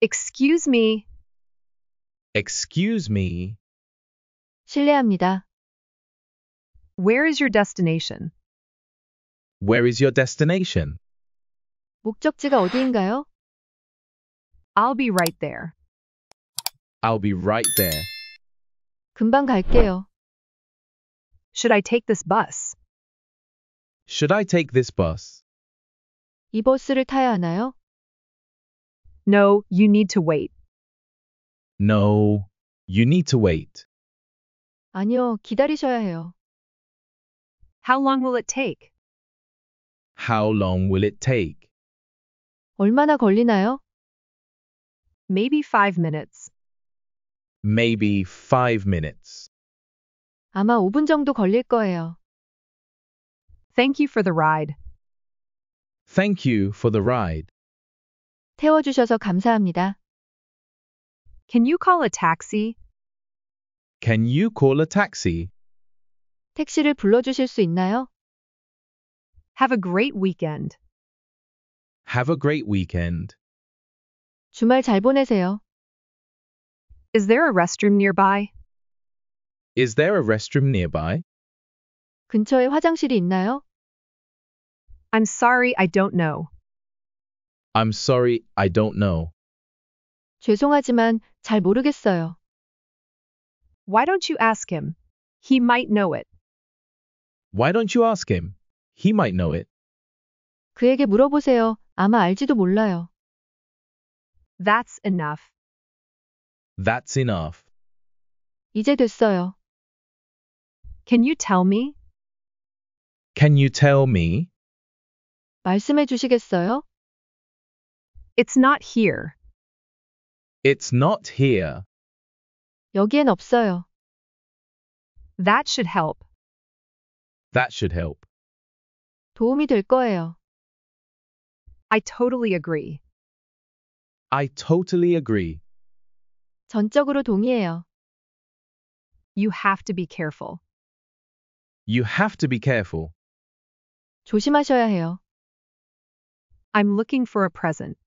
Excuse me. Excuse me. 실례합니다. Where is your destination? Where is your destination? 목적지가 어디인가요? I'll be right there. I'll be right there. 금방 갈게요. Should I take this bus? Should I take this bus? 이 버스를 타야 하나요? No, you need to wait. No, you need to wait. 아니요, 기다리셔야 해요. How long will it take? How long will it take? 얼마나 걸리나요? Maybe five minutes. Maybe five minutes. 아마 5분 정도 걸릴 거예요. Thank you for the ride. Thank you for the ride. 태워주셔서 감사합니다. Can you call a taxi? Can you call a taxi? 택시를 불러주실 수 있나요? Have a great weekend. Have a great weekend. 주말 잘 보내세요. Is there a restroom nearby? Is there a restroom nearby? 근처에 화장실이 있나요? I'm sorry, I don't know. I'm sorry, I don't know. 죄송하지만 잘 모르겠어요. Why don't you ask him? He might know it. Why don't you ask him? He might know it. 그에게 물어보세요. 아마 알지도 몰라요. That's enough. That's enough. 이제 됐어요. Can you tell me? Can you tell me? 말씀해 주시겠어요? It's not here. It's not here. 여기엔 없어요. That should help. That should help. 도움이 될 거예요. I totally agree. I totally agree. 전적으로 동의해요. You have to be careful. You have to be careful. 조심하셔야 해요. I'm looking for a present.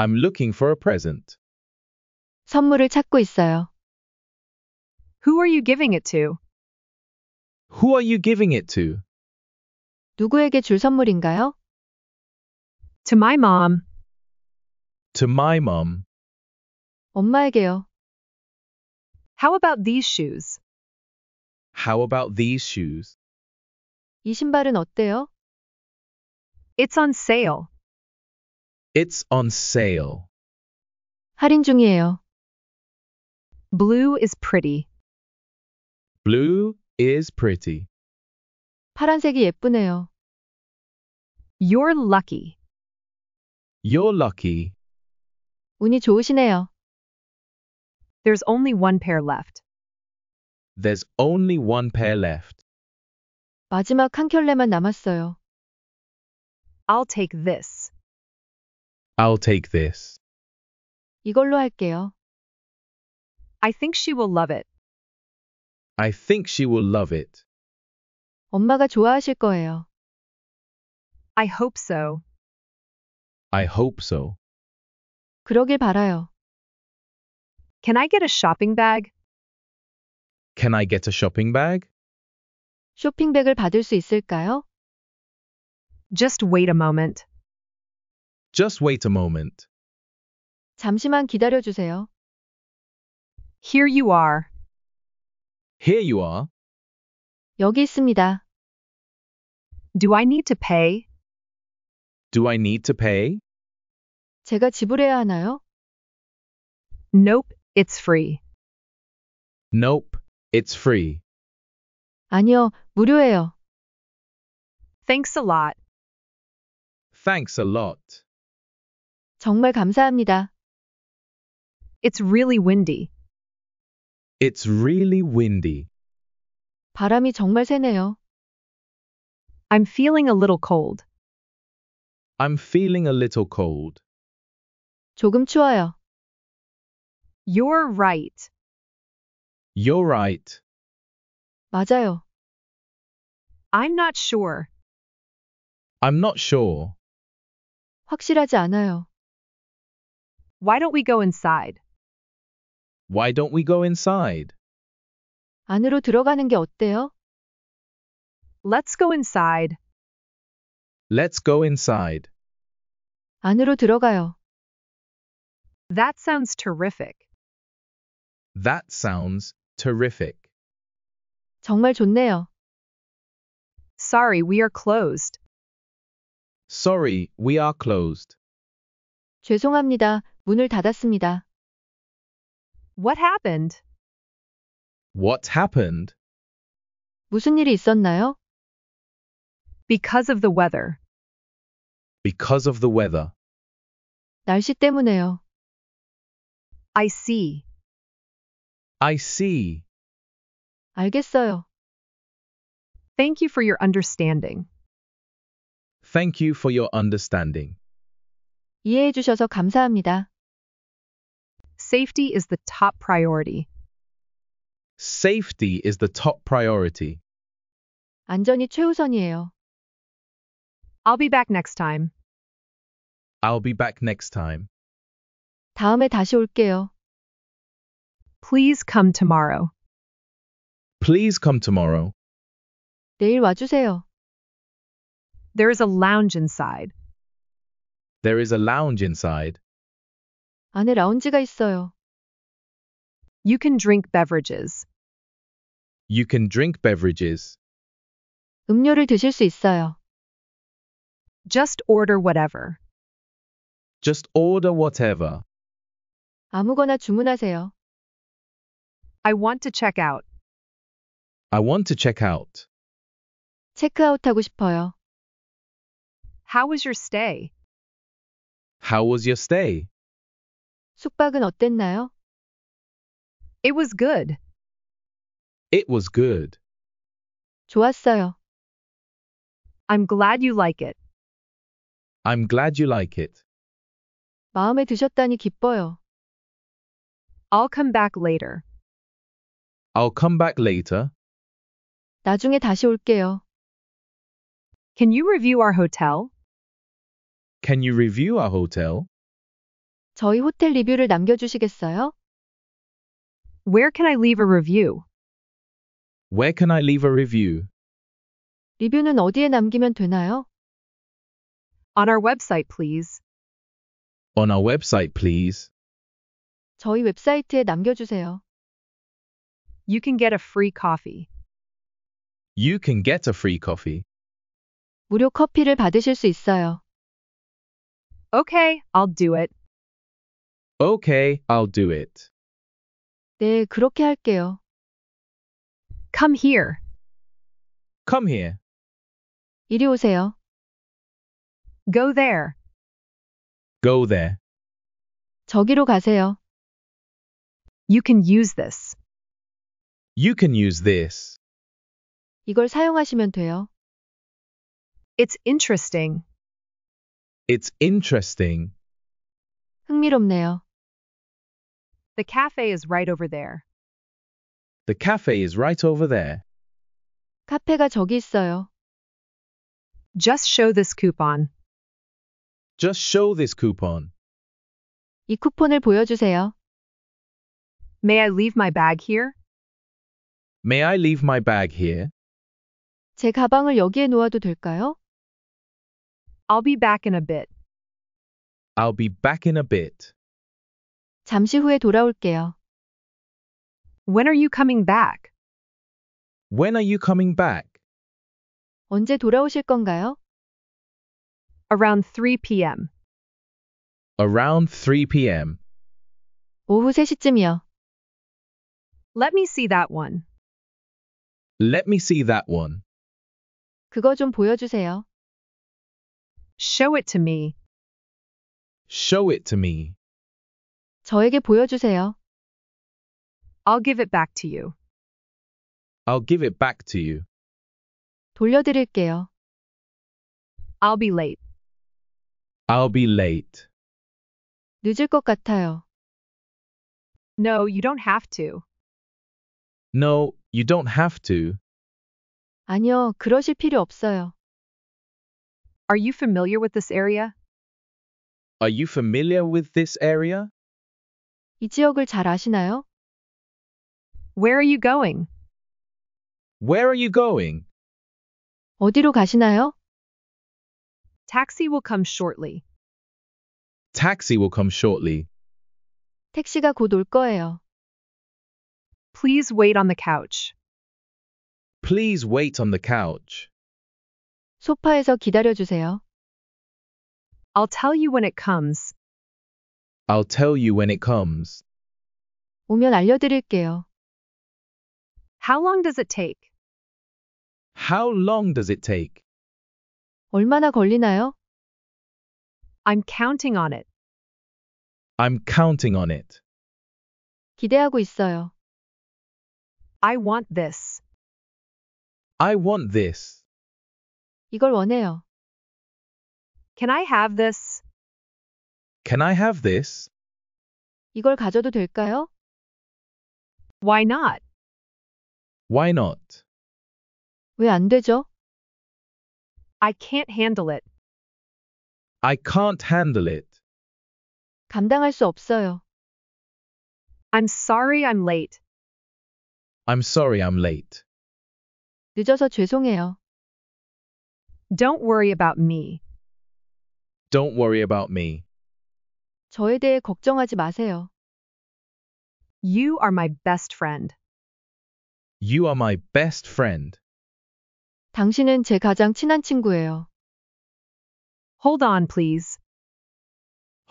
I'm looking for a present. 선물을 찾고 있어요. Who are you giving it to? Who are you giving it to? 누구에게 줄 선물인가요? To my mom. To my mom. 엄마에게요. How about these shoes? How about these shoes? 이 신발은 어때요? It's on sale. It's on sale. 할인 중이에요. Blue is pretty. Blue is pretty. 파란색이 예쁘네요. You're lucky. You're lucky. 운이 좋으시네요. There's only one pair left. There's only one pair left. 마지막 한 켤레만 남았어요. I'll take this. I'll take this. 이걸로 할게요. I think she will love it. I think she will love it. 엄마가 좋아하실 거예요. I hope so. I hope so. 그러길 바라요. Can I get a shopping bag? Can I get a shopping bag? 쇼핑백을 받을 수 있을까요? Just wait a moment. Just wait a moment. 잠시만 기다려 주세요. Here you are. Here you are. 여기 있습니다. Do I need to pay? Do I need to pay? 제가 지불해야 하나요? Nope, it's free. Nope, it's free. 아니요, 무료예요. Thanks a lot. Thanks a lot. 정말 감사합니다. It's really windy. It's really windy. 바람이 정말 세네요. I'm feeling a little cold. I'm feeling a little cold. 조금 추워요. You're right. You're right. 맞아요. I'm not sure. I'm not sure. 확실하지 않아요. Why don't we go inside? Why don't we go inside? 안으로 들어가는 게 어때요? Let's go inside. Let's go inside. 안으로 들어가요. That sounds terrific. That sounds terrific. 정말 좋네요. Sorry, we are closed. Sorry, we are closed. 죄송합니다. 문을 닫았습니다. What happened? What happened? 무슨 일이 있었나요? Because of the weather. Because of the weather. 날씨 때문에요. I see. I see. 알겠어요. Thank you for your understanding. Thank you for your understanding. 이해해 주셔서 감사합니다. Safety is the top priority. Safety is the top priority. 안전이 최우선이에요. I'll be back next time. I'll be back next time. 다음에 다시 올게요. Please come tomorrow. Please come tomorrow. 내일 와주세요. There is a lounge inside. There is a lounge inside. 안에 라운지가 있어요. You can drink beverages. You can drink beverages. 음료를 드실 수 있어요. Just order whatever. Just order whatever. 아무거나 주문하세요. I want to check out. I want to check out. 체크아웃 하고 싶어요. How was your stay? How was your stay? 숙박은 어땠나요? It was good. It was good. 좋았어요. I'm glad you like it. I'm glad you like it. 마음에 드셨다니 기뻐요. I'll come back later. I'll come back later. 나중에 다시 올게요. Can you review our hotel? Can you review our hotel? 저희 호텔 리뷰를 남겨주시겠어요? Where can I leave a review? Where can I leave a review? 리뷰는 어디에 남기면 되나요? On our website, please. On our website, please. 저희 웹사이트에 남겨주세요. You can get a free coffee. You can get a free coffee. 무료 커피를 받으실 수 있어요. Okay, I'll do it. Okay, I'll do it. 네, 그렇게 할게요. Come here. Come here. 이리 오세요. Go there. Go there. 저기로 가세요. You can use this. You can use this. 이걸 사용하시면 돼요. It's interesting. It's interesting. 흥미롭네요. The cafe is right over there. The cafe is right over there. 카페가 저기 있어요. Just show this coupon. Just show this coupon. 이 쿠폰을 보여주세요. May I leave my bag here? May I leave my bag here? 제 가방을 여기에 놓아도 될까요? I'll be back in a bit. I'll be back in a bit. 잠시 후에 돌아올게요. When are you coming back? When are you coming back? 언제 돌아오실 건가요? Around 3 p.m. Around 3 p.m. 오후 3시쯤이요. Let me see that one. Let me see that one. 그거 좀 보여주세요. Show it to me. Show it to me. 저에게 보여주세요. I'll give it back to you. I'll give it back to you. 돌려드릴게요. I'll be late. I'll be late. 늦을 것 같아요. No, you don't have to. No, you don't have to. 아니요, 그러실 필요 없어요. Are you familiar with this area? Are you familiar with this area? 이 지역을 잘 아시나요? Where are you going? Where are you going? 어디로 가시나요? Taxi will come shortly. Taxi will come shortly. 택시가 곧 올 거예요. Please wait on the couch. Please wait on the couch. 소파에서 기다려 주세요. I'll tell you when it comes. I'll tell you when it comes. 오면 알려드릴게요. How long does it take? How long does it take? 얼마나 걸리나요? I'm counting on it. I'm counting on it. 기대하고 있어요. I want this. I want this. 이걸 원해요. Can I have this? Can I have this? 이걸 가져도 될까요? Why not? Why not? 왜 안 되죠? I can't handle it. I can't handle it. 감당할 수 없어요. I'm sorry I'm late. I'm sorry I'm late. 늦어서 죄송해요. Don't worry about me. Don't worry about me. 저에 대해 걱정하지 마세요. You are my best friend. You are my best friend. 당신은 제 가장 친한 친구예요. Hold on, please.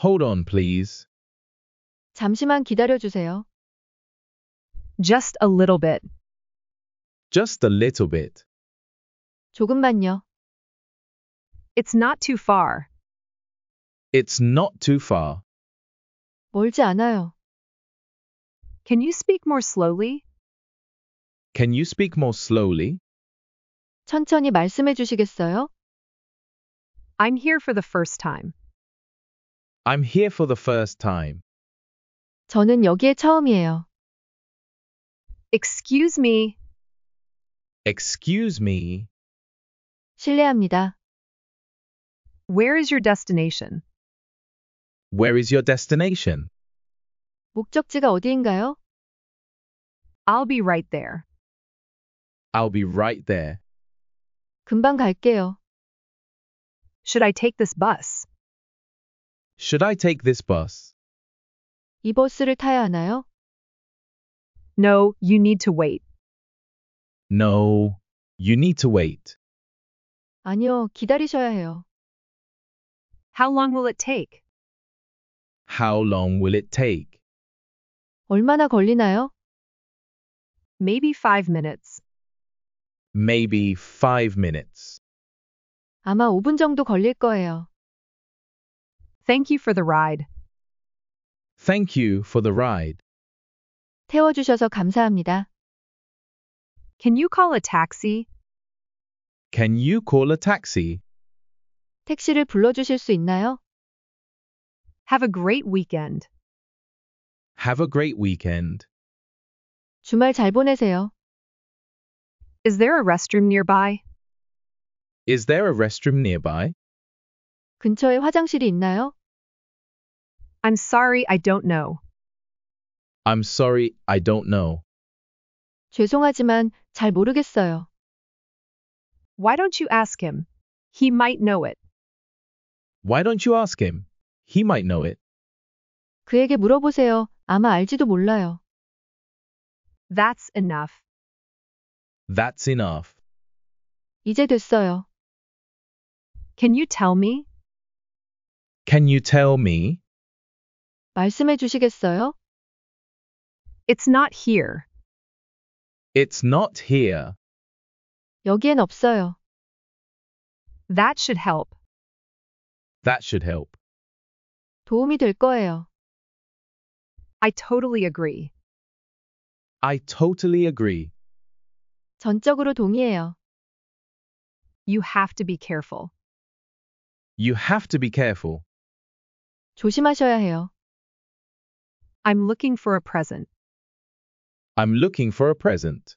Hold on, please. 잠시만 기다려 주세요. Just a little bit. Just a little bit. 조금만요. It's not too far. It's not too far. 멀지 않아요. Can you speak more slowly? Can you speak more slowly? 천천히 말씀해 주시겠어요? I'm here for the first time. I'm here for the first time. 저는 여기에 처음이에요. Excuse me. Excuse me. 실례합니다. Where is your destination? Where is your destination? 목적지가 어디인가요? I'll be right there. I'll be right there. 금방 갈게요. Should I take this bus? Should I take this bus? 이 버스를 타야 하나요? No, you need to wait. No, you need to wait. 아니요, 기다리셔야 해요. How long will it take? How long will it take? 얼마나 걸리나요? Maybe five minutes. Maybe five minutes. 아마 5분 정도 걸릴 거예요. Thank you for the ride. Thank you for the ride. 태워주셔서 감사합니다. Can you call a taxi? Can you call a taxi? 택시를 불러주실 수 있나요? Have a great weekend. Have a great weekend. 주말 잘 보내세요. Is there a restroom nearby? Is there a restroom nearby? 근처에 화장실이 있나요? I'm sorry, I don't know. I'm sorry, I don't know. 죄송하지만 잘 모르겠어요. Why don't you ask him? He might know it. Why don't you ask him? He might know it. 그에게 물어보세요. 아마 알지도 몰라요. That's enough. That's enough. 이제 됐어요. Can you tell me? Can you tell me? 말씀해 주시겠어요? It's not here. It's not here. 여기엔 없어요. That should help. That should help. 도움이 될 거예요. I totally agree. I totally agree. 전적으로 동의해요. You have to be careful. You have to be careful. 조심하셔야 해요. I'm looking for a present. I'm looking for a present.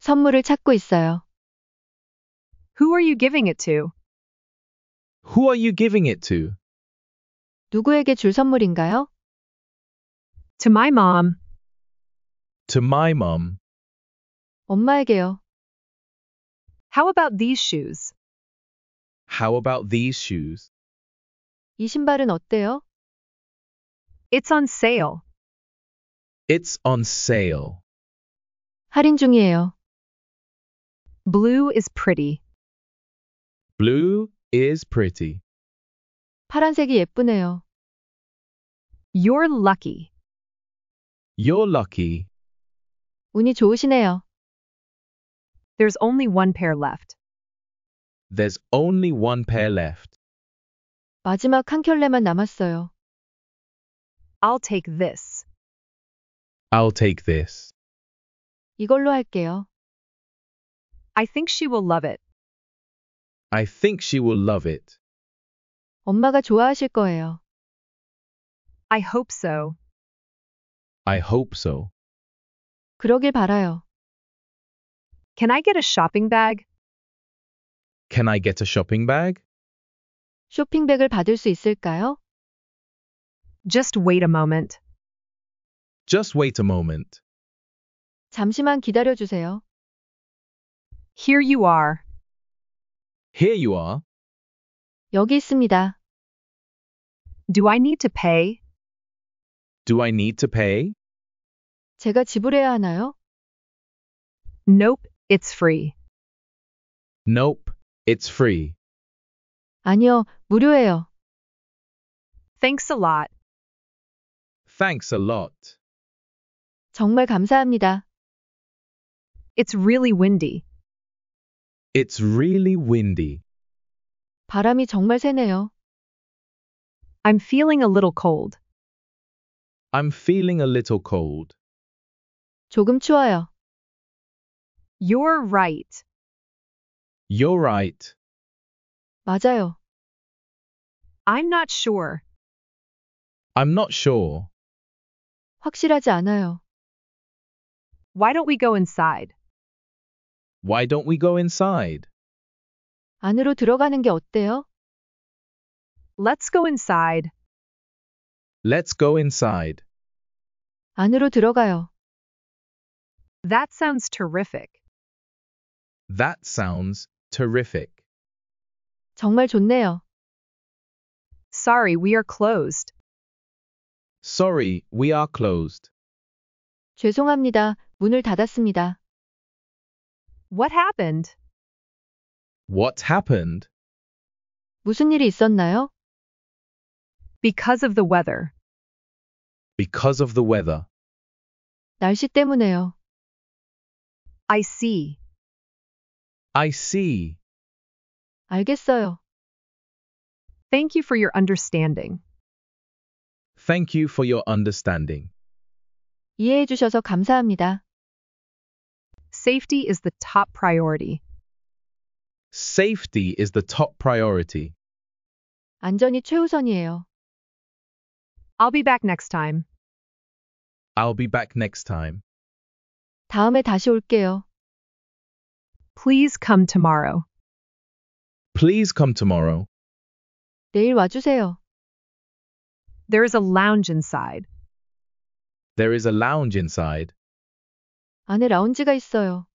선물을 찾고 있어요. Who are you giving it to? Who are you giving it to? 누구에게 줄 선물인가요? To my mom. To my mom. 엄마에게요. How about these shoes? How about these shoes? 이 신발은 어때요? It's on sale. It's on sale. 할인 중이에요. Blue is pretty. Blue is pretty. 파란색이 예쁘네요. You're lucky. You're lucky. 운이 좋으시네요. There's only one pair left. There's only one pair left. 마지막 한 켤레만 남았어요. I'll take this. I'll take this. 이걸로 할게요. I think she will love it. I think she will love it. 엄마가 좋아하실 거예요. I hope so. I hope so. 그러길 바라요. Can I get a shopping bag? Can I get a shopping bag? 쇼핑백을 받을 수 있을까요? Just wait a moment. Just wait a moment. 잠시만 기다려 주세요. Here you are. Here you are. 여기 있습니다. Do I need to pay? Do I need to pay? 제가 지불해야 하나요? Nope, it's free. Nope, it's free. 아니요, 무료예요. Thanks a lot. Thanks a lot. 정말 감사합니다. It's really windy. It's really windy. 바람이 정말 세네요. I'm feeling a little cold. I'm feeling a little cold. 조금 추워요. You're right. You're right. 맞아요. I'm not sure. I'm not sure. 확실하지 않아요. Why don't we go inside? Why don't we go inside? 안으로 들어가는 게 어때요? Let's go inside. Let's go inside. 안으로 들어가요. That sounds terrific. That sounds terrific. 정말 좋네요. Sorry, we are closed. Sorry, we are closed. 죄송합니다. 문을 닫았습니다. What happened? What happened? 무슨 일이 있었나요? Because of the weather. Because of the weather. 날씨 때문에요. I see. I see. 알겠어요. Thank you for your understanding. Thank you for your understanding. 이해해 주셔서 감사합니다. Safety is the top priority. Safety is the top priority. 안전이 최우선이에요. I'll be back next time. I'll be back next time. 다음에 다시 올게요. Please come tomorrow. Please come tomorrow. 내일 와주세요. There is a lounge inside. There is a lounge inside. 안에 라운지가 있어요.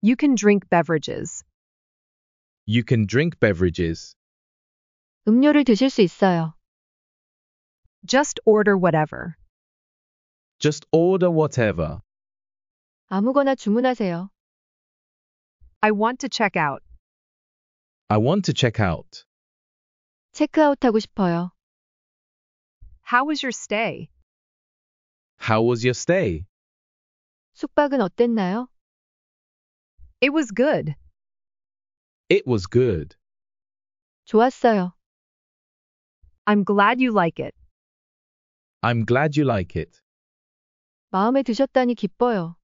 You can drink beverages. You can drink beverages. 음료를 드실 수 있어요. Just order whatever. Just order whatever. 아무거나 주문하세요. I want to check out. I want to check out. 체크아웃 하고 싶어요. How was your stay? How was your stay? 숙박은 어땠나요? It was good. It was good. 좋았어요. I'm glad you like it. I'm glad you like it. 마음에 드셨다니 기뻐요.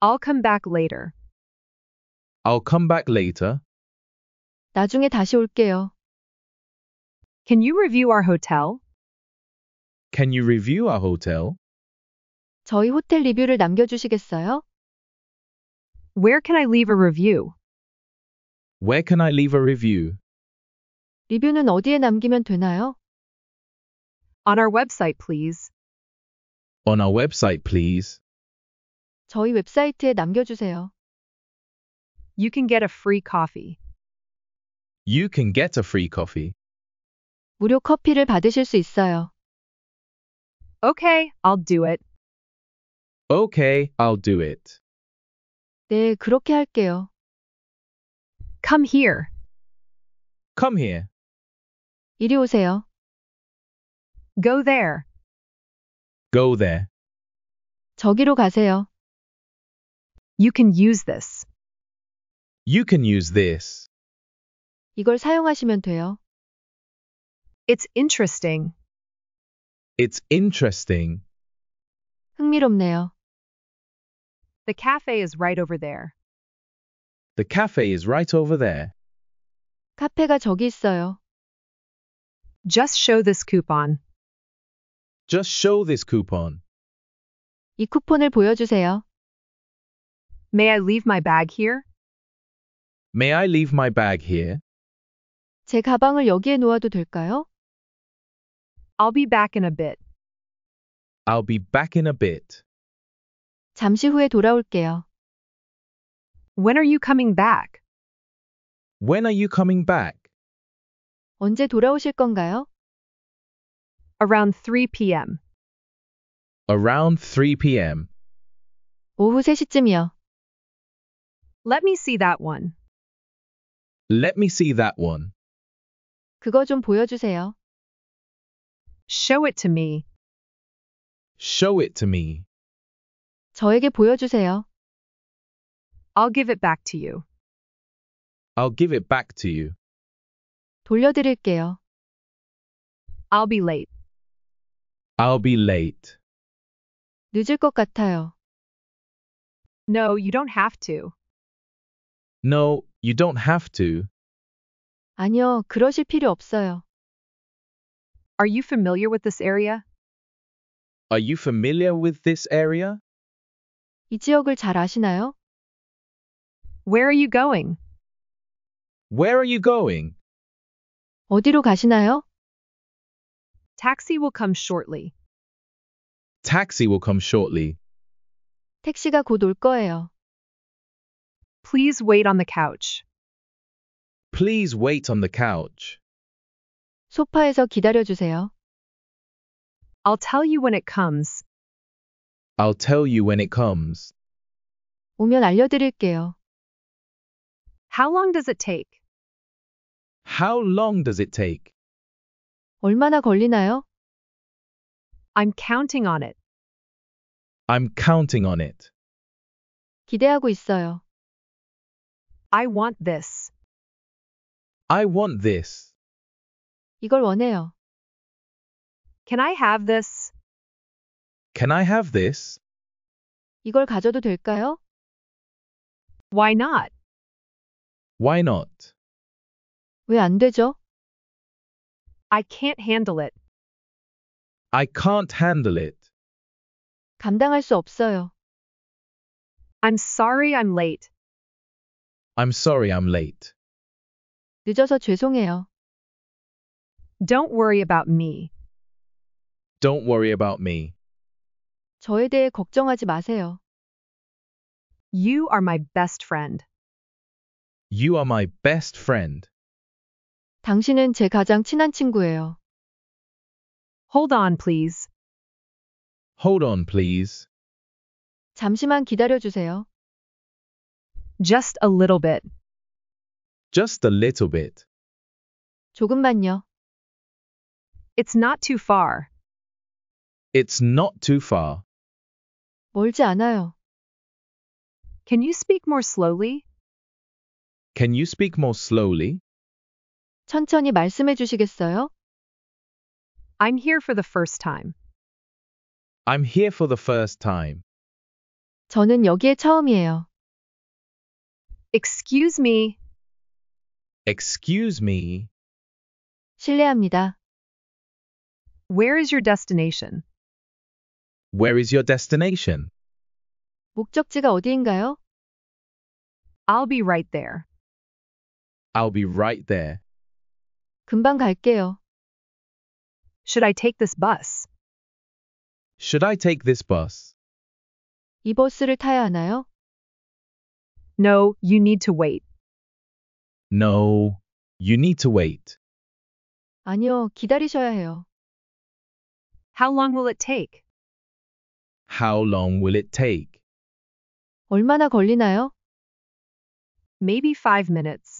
I'll come back later. I'll come back later. 나중에 다시 올게요. Can you review our hotel? Can you review our hotel? 저희 호텔 리뷰를 남겨주시겠어요? Where can I leave a review? Where can I leave a review? 리뷰는 어디에 남기면 되나요? On our website, please. On our website, please. 저희 웹사이트에 남겨주세요. You can get a free coffee. You can get a free coffee. 무료 커피를 받으실 수 있어요. Okay, I'll do it. Okay, I'll do it. 네, 그렇게 할게요. Come here. Come here. 이리 오세요. Go there. Go there. 저기로 가세요. You can use this. You can use this. 이걸 사용하시면 돼요. It's interesting. It's interesting. 흥미롭네요. The cafe is right over there. The cafe is right over there. 카페가 저기 있어요. Just show this coupon. Just show this coupon. 이 쿠폰을 보여주세요. May I leave my bag here? May I leave my bag here? 제 가방을 여기에 놓아도 될까요? I'll be back in a bit. I'll be back in a bit. 잠시 후에 돌아올게요. When are you coming back? When are you coming back? 언제 돌아오실 건가요? Around 3 p.m. Around 3 p.m. 오후 3시쯤이요. Let me see that one. Let me see that one. 그거 좀 보여주세요. Show it to me. Show it to me. 저에게 보여주세요. I'll give it back to you. I'll give it back to you. 돌려드릴게요. I'll be late. I'll be late. 늦을 것 같아요. No, you don't have to. No, you don't have to. 아니요, 그러실 필요 없어요. Are you familiar with this area? Are you familiar with this area? 이 지역을 잘 아시나요? Where are you going? Where are you going? 어디로 가시나요? Taxi will come shortly. Taxi will come shortly. 택시가 곧 올 거예요. Please wait on the couch. Please wait on the couch. 소파에서 기다려 주세요. I'll tell you when it comes. I'll tell you when it comes. 오면 알려드릴게요. How long does it take? How long does it take? 얼마나 걸리나요? I'm counting on it. I'm counting on it. 기대하고 있어요. I want this. I want this. 이걸 원해요. Can I have this? Can I have this? 이걸 가져도 될까요? Why not? Why not? 왜안 되죠? I can't handle it. I can't handle it. 감당할 수 없어요. I'm sorry I'm late. I'm sorry I'm late. 늦어서 죄송해요. Don't worry about me. Don't worry about me. 저에 대해 걱정하지 마세요. You are my best friend. You are my best friend. 당신은 제 가장 친한 친구예요. Hold on, please. Hold on, please. 잠시만 기다려 주세요. Just a little bit. Just a little bit. 조금만요. It's not too far. It's not too far. 멀지 않아요. Can you speak more slowly? Can you speak more slowly? 천천히 말씀해 주시겠어요? I'm here for the first time. I'm here for the first time. 저는 여기에 처음이에요. Excuse me. Excuse me. 실례합니다. Where is your destination? Where is your destination? 목적지가 어디인가요? I'll be right there. I'll be right there. 금방 갈게요. Should I take this bus? Should I take this bus? 이 버스를 타야 하나요? No, you need to wait. No, you need to wait. 아니요, 기다리셔야 해요. How long will it take? How long will it take? 얼마나 걸리나요? Maybe five minutes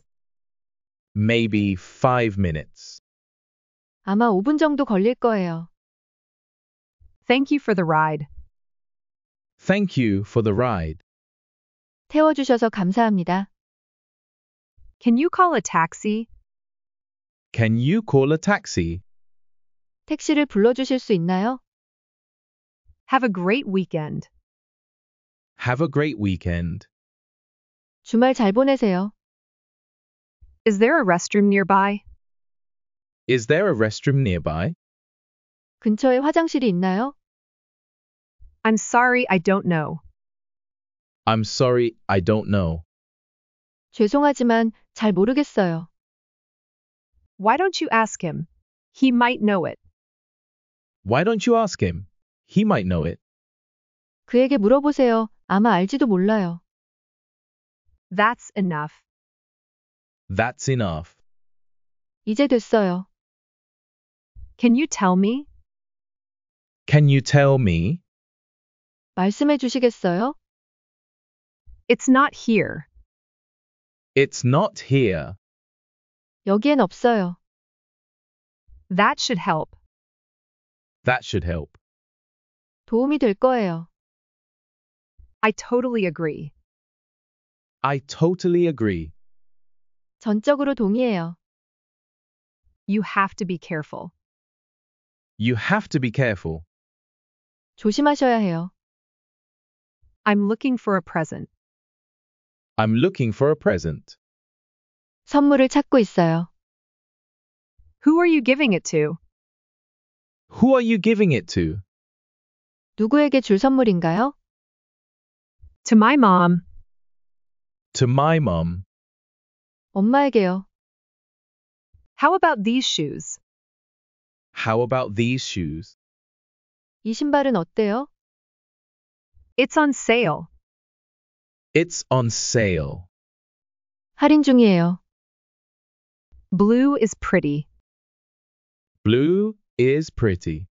maybe 5 minutes. 아마 5분 정도 걸릴 거예요. Thank you for the ride. Thank you for the ride. 태워주셔서 감사합니다. Can you call a taxi? Can you call a taxi? 택시를 불러주실 수 있나요? Have a great weekend. Have a great weekend. 주말 잘 보내세요. Is there a restroom nearby? Is there a restroom nearby? 근처에 화장실이 있나요? I'm sorry, I don't know. I'm sorry, I don't know. 죄송하지만 잘 모르겠어요. Why don't you ask him? He might know it. Why don't you ask him? He might know it. 그에게 물어보세요. 아마 알지도 몰라요. That's enough. That's enough. 이제 됐어요. Can you tell me? Can you tell me? 말씀해 주시겠어요? It's not here. It's not here. 여기엔 없어요. That should help. That should help. 도움이 될 거예요. I totally agree. I totally agree. 전적으로 동의해요. You have to be careful. You have to be careful. 조심하셔야 해요. I'm looking for a present. I'm looking for a present. 선물을 찾고 있어요. Who are you giving it to? Who are you giving it to? 누구에게 줄 선물인가요? To my mom. To my mom. 엄마에게요. How about these shoes? How about these shoes? 이 신발은 어때요? It's on sale. It's on sale. 할인 중이에요. Blue is pretty. Blue is pretty.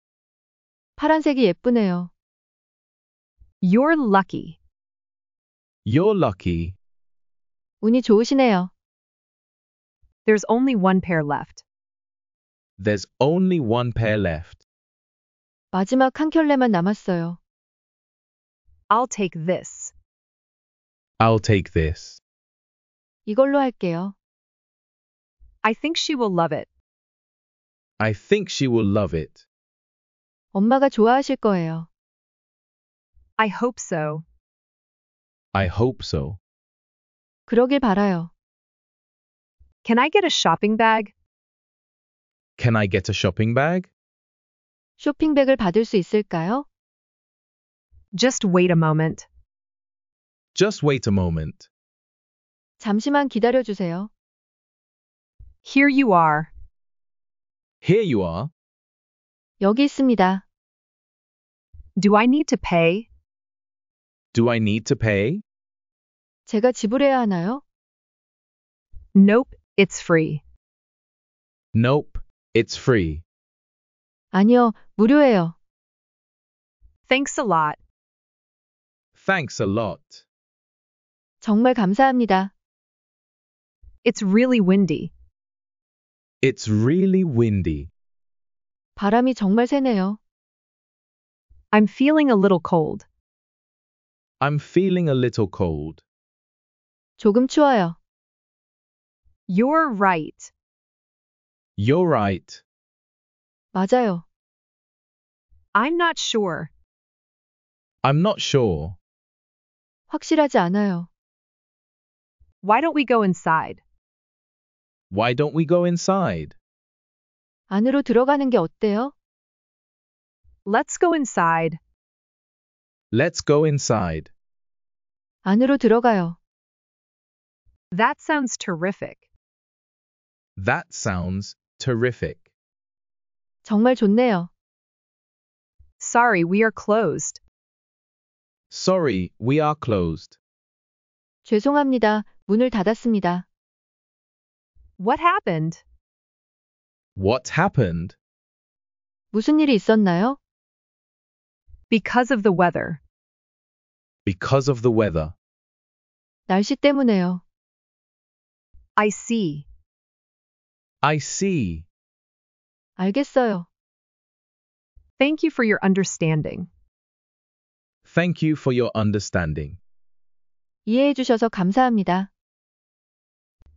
파란색이 예쁘네요. You're lucky. You're lucky. 운이 좋으시네요. There's only one pair left. There's only one pair left. 마지막 한 켤레만 남았어요. I'll take this. I'll take this. 이걸로 할게요. I think she will love it. I think she will love it. 엄마가 좋아하실 거예요. I hope so. I hope so. 그러길 바라요. Can I get a shopping bag? Can I get a shopping bag? 쇼핑백을 받을 수 있을까요? Just wait a moment. Just wait a moment. 잠시만 기다려 주세요. Here you are. Here you are. 여기 있습니다. Do I need to pay? Do I need to pay? 제가 지불해야 하나요? Nope, it's free. Nope, it's free. 아니요, 무료예요. Thanks a lot. Thanks a lot. 정말 감사합니다. It's really windy. It's really windy. 바람이 정말 세네요. I'm feeling a little cold. I'm feeling a little cold. 조금 추워요. You're right. You're right. 맞아요. I'm not sure. I'm not sure. 확실하지 않아요. Why don't we go inside? Why don't we go inside? 안으로 들어가는 게 어때요? Let's go inside. Let's go inside. 안으로 들어가요. That sounds terrific. That sounds terrific. 정말 좋네요. Sorry, we are closed. Sorry, we are closed. 죄송합니다. 문을 닫았습니다. What happened? What happened? 무슨 일이 있었나요? Because of the weather. Because of the weather. 날씨 때문에요. I see. I see. 알겠어요. Thank you for your understanding. Thank you for your understanding. 이해해 주셔서 감사합니다.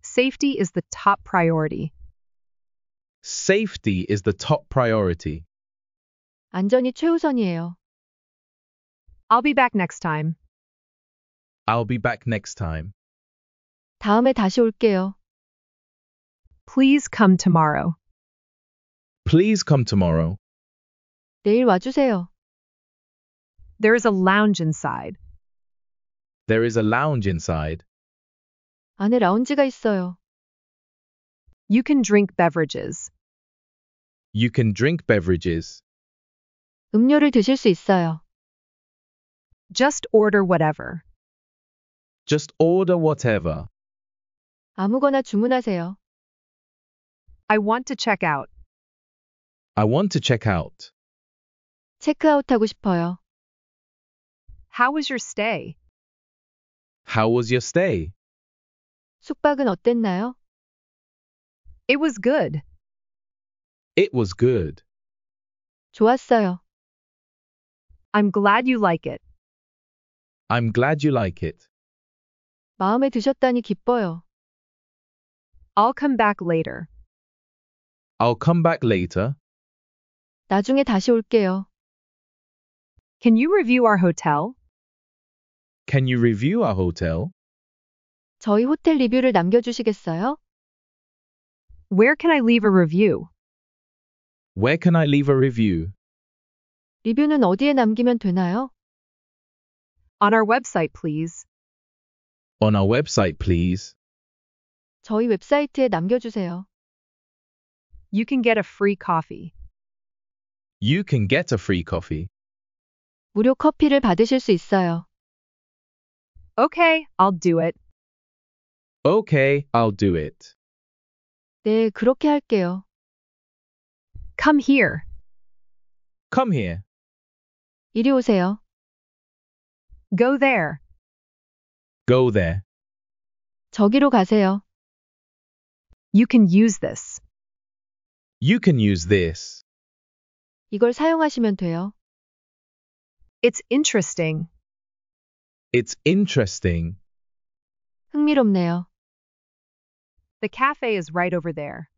Safety is the top priority. Safety is the top priority. 안전이 최우선이에요. I'll be back next time. I'll be back next time. 다음에 다시 올게요. Please come tomorrow. Please come tomorrow. 내일 와주세요. There is a lounge inside. There is a lounge inside. 안에 라운지가 있어요. You can drink beverages. You can drink beverages. 음료를 드실 수 있어요. Just order whatever. Just order whatever. 아무거나 주문하세요. I want to check out. I want to check out. 체크아웃하고 싶어요. How was your stay? How was your stay? 숙박은 어땠나요? It was good. It was good. 좋았어요. I'm glad you like it. I'm glad you like it. 마음에 드셨다니 기뻐요. I'll come back later. I'll come back later. 나중에 다시 올게요. Can you review our hotel? Can you review our hotel? 저희 호텔 리뷰를 남겨주시겠어요? Where can I leave a review? Where can I leave a review? 리뷰는 어디에 남기면 되나요? On our website, please. On our website, please. 저희 웹사이트에 남겨주세요. You can get a free coffee. You can get a free coffee. 무료 커피를 받으실 수 있어요. Okay, I'll do it. Okay, I'll do it. 네, 그렇게 할게요. Come here. Come here. 이리 오세요. Go there. Go there. 저기로 가세요. You can use this. You can use this. 이걸 사용하시면 돼요. It's interesting. It's interesting. 흥미롭네요. The cafe is right over there.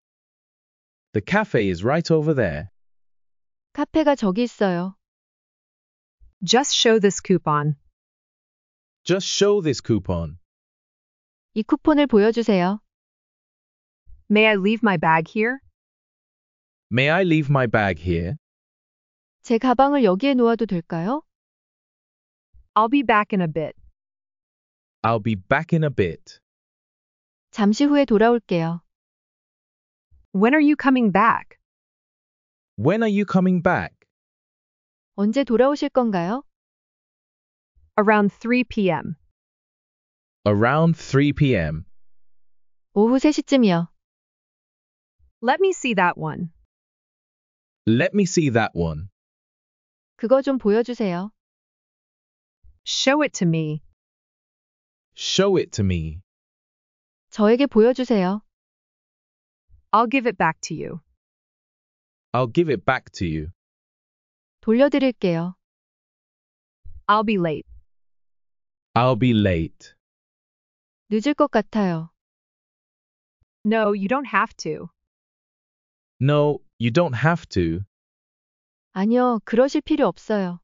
The cafe is right over there. 카페가 저기 있어요. Just show this coupon. Just show this coupon. 이 쿠폰을 보여주세요. May I leave my bag here? May I leave my bag here? 제 가방을 여기에 놓아도 될까요? I'll be back in a bit. I'll be back in a bit. 잠시 후에 돌아올게요. When are you coming back? When are you coming back? 언제 돌아오실 건가요? Around 3 p.m. Around 3 p.m. 오후 3시쯤이요. Let me see that one. Let me see that one. 그거 좀 보여주세요. Show it to me. Show it to me. 저에게 보여주세요. I'll give it back to you. I'll give it back to you. 돌려드릴게요. I'll be late. I'll be late. 늦을 것 같아요. No, you don't have to. No, you don't have to. 아니요, 그러실 필요 없어요.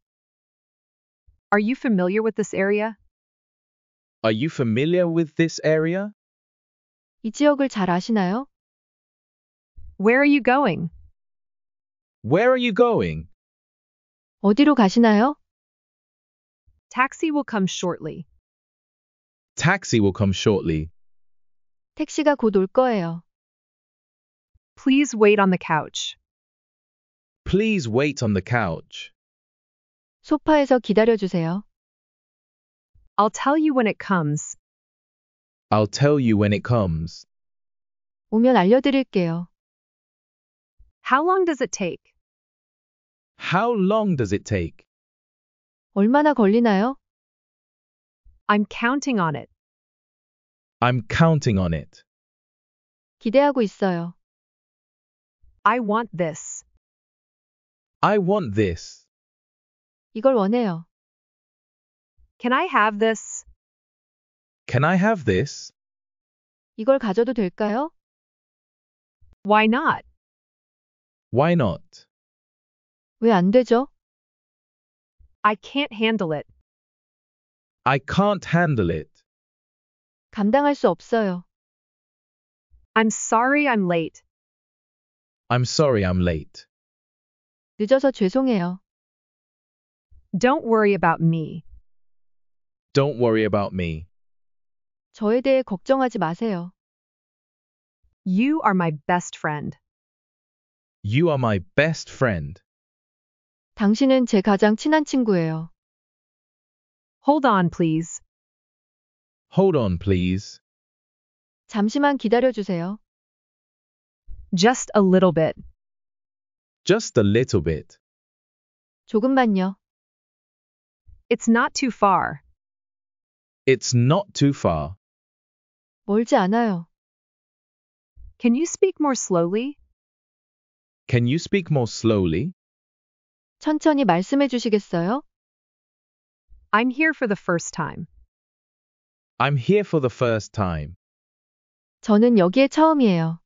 Are you familiar with this area? Are you familiar with this area? 이 지역을 잘 아시나요? Where are you going? Where are you going? 어디로 가시나요? Taxi will come shortly. Taxi will come shortly. 택시가 곧 올 거예요. Please wait on the couch. Please wait on the couch. 소파에서 기다려 주세요. I'll tell you when it comes. I'll tell you when it comes. 오면 알려드릴게요. How long does it take? How long does it take? 얼마나 걸리나요? I'm counting on it. I'm counting on it. 기대하고 있어요. I want this. I want this. 이걸 원해요. Can I have this? Can I have this? 이걸 가져도 될까요? Why not? Why not? 왜 안 되죠? I can't handle it. I can't handle it. 감당할 수 없어요. I'm sorry I'm late. I'm sorry I'm late. 늦어서 죄송해요. Don't worry about me. Don't worry about me. 저에 대해 걱정하지 마세요. You are my best friend. You are my best friend. 당신은 제 가장 친한 친구예요. Hold on, please. Hold on, please. 잠시만 기다려 주세요. Just a little bit. Just a little bit. 조금만요. It's not too far. It's not too far. 멀지 않아요. Can you speak more slowly? Can you speak more slowly? 천천히 말씀해 주시겠어요? I'm here for the first time. I'm here for the first time. 저는 여기에 처음이에요.